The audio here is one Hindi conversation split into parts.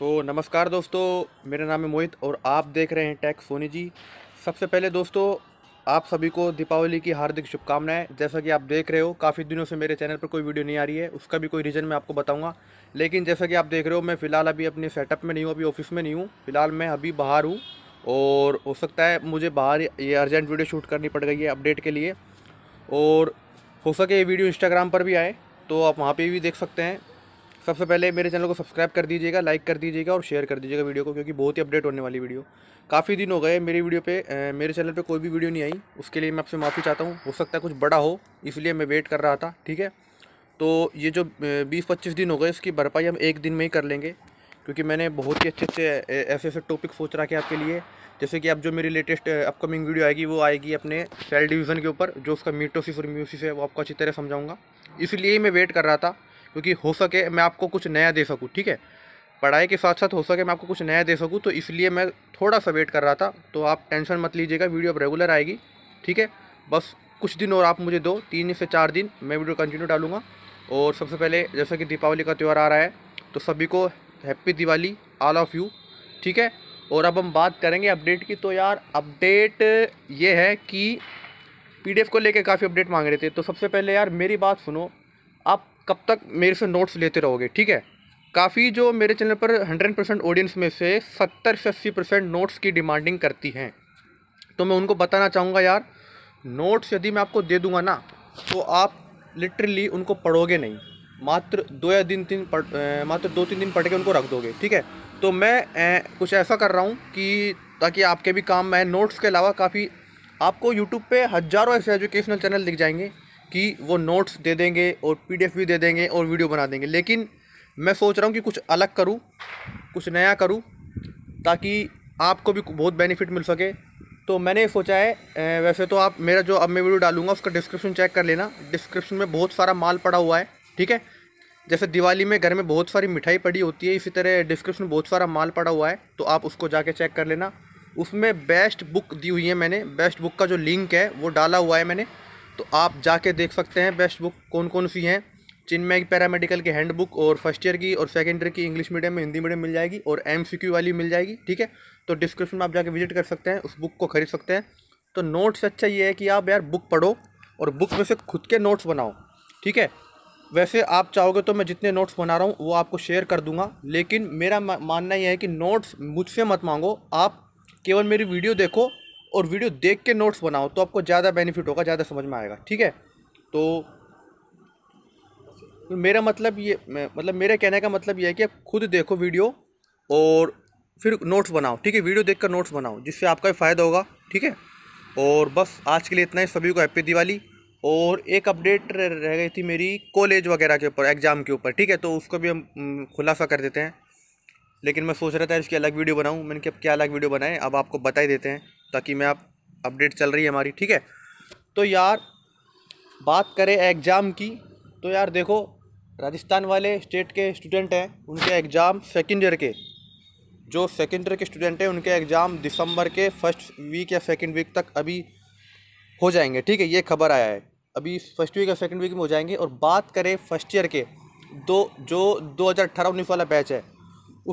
सो so, नमस्कार दोस्तों मेरा नाम है मोहित और आप देख रहे हैं टैक्स सोनी जी सबसे पहले दोस्तों आप सभी को दीपावली की हार्दिक शुभकामनाएं जैसा कि आप देख रहे हो काफ़ी दिनों से मेरे चैनल पर कोई वीडियो नहीं आ रही है उसका भी कोई रीज़न मैं आपको बताऊंगा लेकिन जैसा कि आप देख रहे हो मैं फ़िलहाल अभी अपने सेटअप में नहीं हूँ अभी ऑफिस में नहीं हूँ फ़िलहाल मैं अभी बाहर हूँ और हो सकता है मुझे बाहर ये अर्जेंट वीडियो शूट करनी पड़ गई है अपडेट के लिए और हो सके ये वीडियो इंस्टाग्राम पर भी आए तो आप वहाँ पर भी देख सकते हैं सबसे पहले मेरे चैनल को सब्सक्राइब कर दीजिएगा लाइक कर दीजिएगा और शेयर कर दीजिएगा वीडियो को क्योंकि बहुत ही अपडेट होने वाली वीडियो काफ़ी दिन हो गए मेरी वीडियो पे मेरे चैनल पे कोई भी वीडियो नहीं आई उसके लिए मैं आपसे माफ़ी चाहता हूँ हो सकता है कुछ बड़ा हो इसलिए मैं वेट कर रहा था ठीक है तो ये जो बीस पच्चीस दिन हो गए इसकी भरपाई हम एक दिन में ही कर लेंगे क्योंकि मैंने बहुत ही अच्छे अच्छे ऐसे ऐसे टॉपिक सोच रखे आपके लिए जैसे कि अब जो मेरी लेटेस्ट अपकमिंग वीडियो आएगी वो आएगी अपने सेल डिवीज़न के ऊपर जो उसका मीटोसिस और म्यूसिस है वो आपको अच्छी तरह समझाऊंगा इसलिए मैं वेट कर रहा था क्योंकि हो सके मैं आपको कुछ नया दे सकूँ ठीक है पढ़ाई के साथ साथ हो सके मैं आपको कुछ नया दे सकूँ तो इसलिए मैं थोड़ा सा वेट कर रहा था तो आप टेंशन मत लीजिएगा वीडियो अब रेगुलर आएगी ठीक है बस कुछ दिन और आप मुझे दो तीन से चार दिन मैं वीडियो कंटिन्यू डालूंगा और सबसे पहले जैसा कि दीपावली का त्यौहार आ रहा है तो सभी को happy Diwali all of you ठीक है और अब हम बात करेंगे अपडेट की तो यार अपडेट ये है कि पीडीएफ को लेकर काफ़ी अपडेट मांग रहे थे तो सबसे पहले यार मेरी बात सुनो आप कब तक मेरे से नोट्स लेते रहोगे ठीक है काफ़ी जो मेरे चैनल पर हंड्रेड परसेंट ऑडियंस में से सत्तर से अस्सी परसेंट नोट्स की डिमांडिंग करती हैं तो मैं उनको बताना चाहूँगा यार नोट्स यदि मैं आपको दे दूँगा ना तो आप लिटरली उनको पढ़ोगे नहीं मात्र दो या दिन तीन पढ़ मात्र दो तीन दिन पढ़ के उनको रख दोगे ठीक है तो मैं ए, कुछ ऐसा कर रहा हूँ कि ताकि आपके भी काम में नोट्स के अलावा काफ़ी आपको यूट्यूब पे हज़ारों ऐसे एजुकेशनल चैनल दिख जाएंगे कि वो नोट्स दे देंगे और पीडीएफ भी दे देंगे और वीडियो बना देंगे लेकिन मैं सोच रहा हूँ कि कुछ अलग करूँ कुछ नया करूँ ताकि आपको भी बहुत बेनिफिट मिल सके तो मैंने सोचा है वैसे तो आप मेरा जो अब मैं वीडियो डालूंगा उसका डिस्क्रिप्शन चेक कर लेना डिस्क्रिप्शन में बहुत सारा माल पड़ा हुआ है ठीक है जैसे दिवाली में घर में बहुत सारी मिठाई पड़ी होती है इसी तरह डिस्क्रिप्शन में बहुत सारा माल पड़ा हुआ है तो आप उसको जाके चेक कर लेना उसमें बेस्ट बुक दी हुई है मैंने बेस्ट बुक का जो लिंक है वो डाला हुआ है मैंने तो आप जाके देख सकते हैं बेस्ट बुक कौन कौन सी हैं चिन्मय पैरामेडिकल की हैंड बुक और फर्स्ट ईयर की और सेकेंड ईयर की इंग्लिश मीडियम में हिंदी मीडियम मिल जाएगी और एम वाली मिल जाएगी ठीक है तो डिस्क्रिप्शन में आप जाके विजिट कर सकते हैं उस बुक को खरीद सकते हैं तो नोट्स अच्छा ये है कि आप यार बुक पढ़ो और बुक में से खुद के नोट्स बनाओ ठीक है वैसे आप चाहोगे तो मैं जितने नोट्स बना रहा हूँ वो आपको शेयर कर दूंगा लेकिन मेरा मानना यह है कि नोट्स मुझसे मत मांगो आप केवल मेरी वीडियो देखो और वीडियो देख के नोट्स बनाओ तो आपको ज़्यादा बेनिफिट होगा ज़्यादा समझ में आएगा ठीक है तो मेरा मतलब ये मतलब मेरे कहने का मतलब ये है कि आप खुद देखो वीडियो और फिर नोट्स बनाओ ठीक है वीडियो देखकर नोट्स बनाओ जिससे आपका भी फ़ायदा होगा ठीक है और बस आज के लिए इतना ही सभी को हैप्पी दिवाली और एक अपडेट रह गई थी मेरी कॉलेज वगैरह के ऊपर एग्ज़ाम के ऊपर ठीक है तो उसको भी हम खुलासा कर देते हैं लेकिन मैं सोच रहा था इसकी अलग वीडियो बनाऊँ मैंने अब क्या अलग वीडियो बनाएं अब आपको बता ही देते हैं ताकि मैं आप अपडेट चल रही है हमारी ठीक है तो यार बात करें एग्ज़ाम की तो यार देखो राजस्थान वाले स्टेट के स्टूडेंट हैं उनके एग्ज़ाम सेकेंड ईयर के जो सेकेंड ईयर के स्टूडेंट हैं उनके एग्ज़ाम दिसंबर के फर्स्ट वीक या सेकेंड वीक तक अभी हो जाएंगे ठीक है ये खबर आया है अभी फर्स्ट वीक या सेकेंड वीक में हो जाएंगे और बात करें फर्स्ट ईयर के दो जो दो हज़ार अठारह उन्नीस वाला बैच है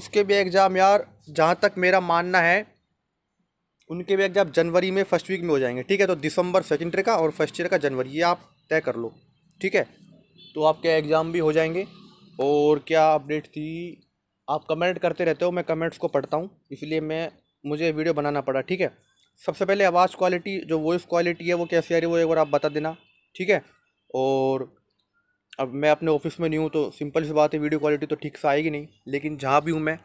उसके भी एग्ज़ाम यार जहाँ तक मेरा मानना है उनके भी एग्जाम जनवरी में फर्स्ट वीक में हो जाएंगे ठीक है तो दिसंबर सेकेंड ईयर का और फर्स्ट ईयर का जनवरी ये आप तय कर लो ठीक है तो आपके एग्ज़ाम भी हो जाएंगे और क्या अपडेट थी आप कमेंट करते रहते हो मैं कमेंट्स को पढ़ता हूँ इसलिए मैं मुझे वीडियो बनाना पड़ा ठीक है सबसे पहले आवाज़ क्वालिटी जो वॉइस क्वालिटी है वो कैसी आ रही है वो एक बार आप बता देना ठीक है और अब मैं अपने ऑफिस में नहीं हूँ तो सिंपल सी बात है वीडियो क्वालिटी तो ठीक से आएगी नहीं लेकिन जहाँ भी हूँ मैं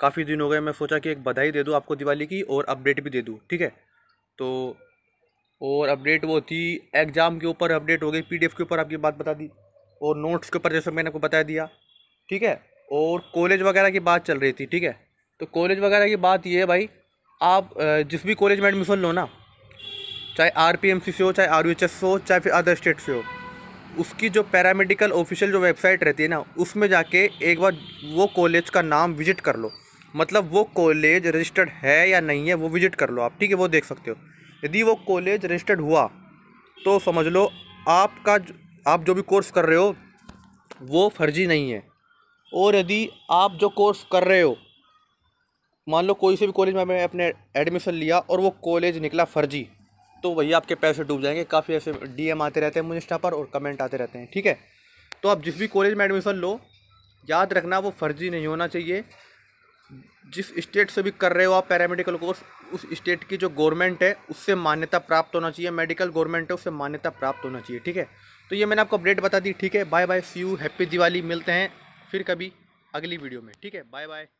काफ़ी दिन हो गए मैं सोचा कि एक बधाई दे दूँ आपको दिवाली की और अपडेट भी दे दूँ ठीक है तो और अपडेट वो थी एग्ज़ाम के ऊपर अपडेट हो गई पीडीएफ के ऊपर आपकी बात बता दी और नोट्स के ऊपर जैसे मैंने आपको बता दिया ठीक है और कॉलेज वगैरह की बात चल रही थी ठीक है तो कॉलेज वगैरह की बात ये है भाई आप जिस भी कॉलेज में एडमिशन लो ना चाहे आर से हो चाहे आर से हो चाहे फिर अदर स्टेट से हो उसकी जो पैरामेडिकल ऑफिशियल जो वेबसाइट रहती है ना उसमें जाके एक बार वो कॉलेज का नाम विजिट कर लो मतलब वो कॉलेज रजिस्टर्ड है या नहीं है वो विजिट कर लो आप ठीक है वो देख सकते हो यदि वो कॉलेज रजिस्टर्ड हुआ तो समझ लो आपका आप जो भी कोर्स कर रहे हो वो फर्जी नहीं है और यदि आप जो कोर्स कर रहे हो मान लो कोई से भी कॉलेज में मैंने अपने एडमिशन लिया और वो कॉलेज निकला फर्जी तो वही आपके पैसे डूब जाएंगे काफ़ी ऐसे डीएम आते रहते हैं मुझे स्टापर पर और कमेंट आते रहते हैं ठीक है तो आप जिस भी कॉलेज में एडमिशन लो याद रखना वो फर्जी नहीं होना चाहिए जिस स्टेट से भी कर रहे हो आप पैरामेडिकल कोर्स उस स्टेट की जो गवर्नमेंट है उससे मान्यता प्राप्त होना चाहिए मेडिकल गवर्नमेंट है उससे मान्यता प्राप्त होना चाहिए ठीक है तो ये मैंने आपको अपडेट बता दी ठीक है bye bye see you happy Diwali मिलते हैं फिर कभी अगली वीडियो में ठीक है बाय बाय